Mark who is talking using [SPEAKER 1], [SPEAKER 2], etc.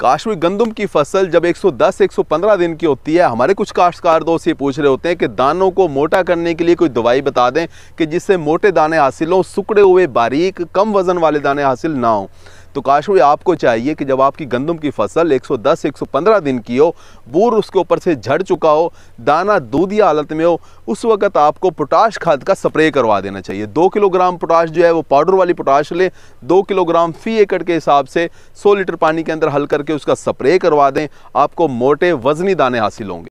[SPEAKER 1] काश्मीर गंदम की फसल जब 110-115 दिन की होती है हमारे कुछ काश्तकार दोस्त ये पूछ रहे होते हैं कि दानों को मोटा करने के लिए कोई दवाई बता दें कि जिससे मोटे दाने हासिल हों सुकड़े हुए बारीक कम वज़न वाले दाने हासिल ना हों तो काश भाई आपको चाहिए कि जब आपकी गंदम की फसल 110 115 दिन की हो बूर उसके ऊपर से झड़ चुका हो दाना दूधिया हालत में हो उस वक्त आपको पोटाश खाद का स्प्रे करवा देना चाहिए दो किलोग्राम पोटाश जो है वो पाउडर वाली पोटाश लें दो किलोग्राम फी एकड़ के हिसाब से सौ लीटर पानी के अंदर हल करके उसका स्प्रे करवा दें आपको मोटे वजनी दाने हासिल होंगे